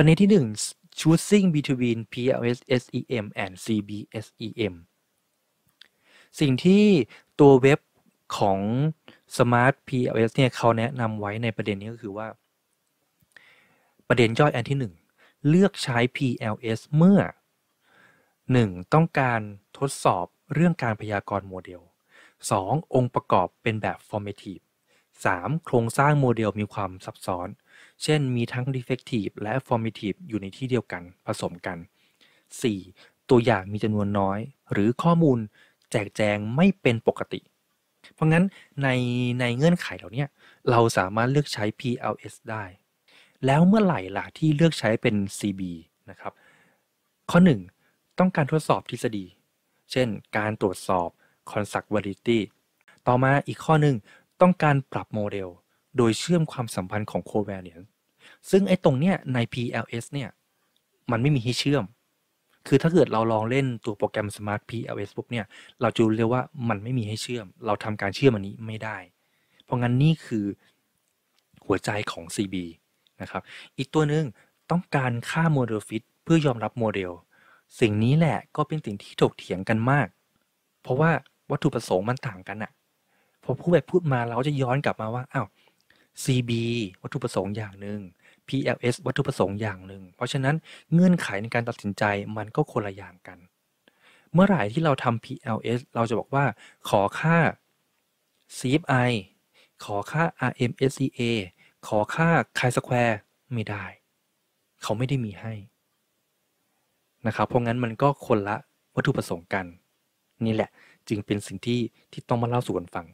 ประเด็นที่ 1 choosing between PLS SEM and CBS EM สิ่งที่ตัวเว็บของ Smart PLS เนี่ยเขาแนะนำไว้ในประเด็นนี้ก็คือว่า ประเด็นย่อยอันที่ 1 เลือกใช้ PLS เมื่อ 1. ต้องการทดสอบเรื่องการพยากรณ์โมเดล 2. องค์ประกอบเป็นแบบ formative 3. โครงสร้างโมเดลมีความซับซ้อน เช่น มีทั้ง defective และ formative อยู่ในที่เดียวกัน ผสมกัน 4. ตัวอย่างมีจำนวนน้อย หรือข้อมูลแจกแจงไม่เป็นปกติ เพราะงั้น ในในเงื่อนไขเหล่านี้เราสามารถเลือกใช้ PLS ได้ แล้วเมื่อไหร่ล่ะที่เลือกใช้เป็น CB นะครับ ข้อ1ต้องการทดสอบทฤษฎี เช่น การตรวจสอบ constructability ต่อมาอีกข้อหนึ่งต้องการปรับโมเดล โดยเชื่อมความสัมพันธ์ของ covariance ซึ่งไอ้ตรงเนี้ยใน PLS เนี่ย มันไม่มีให้เชื่อม คือถ้าเกิดเราลองเล่นตัวโปรแกรม Smart PLS ปุ๊บเนี่ย เราจะรู้เลยว่ามันไม่มีให้เชื่อม เราทำการเชื่อมอันนี้ไม่ได้ เพราะงั้นนี่คือหัวใจของ CB นะครับ อีกตัวหนึ่งต้องการค่าโมเดลฟิตเพื่อยอมรับโมเดล สิ่งนี้แหละก็เป็นสิ่งที่ถกเถียงกันมาก เพราะว่าวัตถุประสงค์มันต่างกันอะพอพูดบบพูดมาเราจะย้อนกลับมาว่าอ้าว CB วัตถุประสงค์อย่างหนึ่ง PLS วัตถุประสงค์อย่างหนึ่ง เพราะฉะนั้นเงื่อนไขในการตัดสินใจมันก็คนละอย่างกัน เมื่อไหร่ที่เราทำ PLS เราจะบอกว่า ขอค่า CFI ขอค่า RMSCA ขอค่าคายสแควร์ไม่ได้ เขาไม่ได้มีให้นะครับ เพราะงั้นมันก็คนละวัตถุประสงค์กัน นี่แหละจึงเป็นสิ่งที่ที่ต้องมาเล่าสู่กันฟัง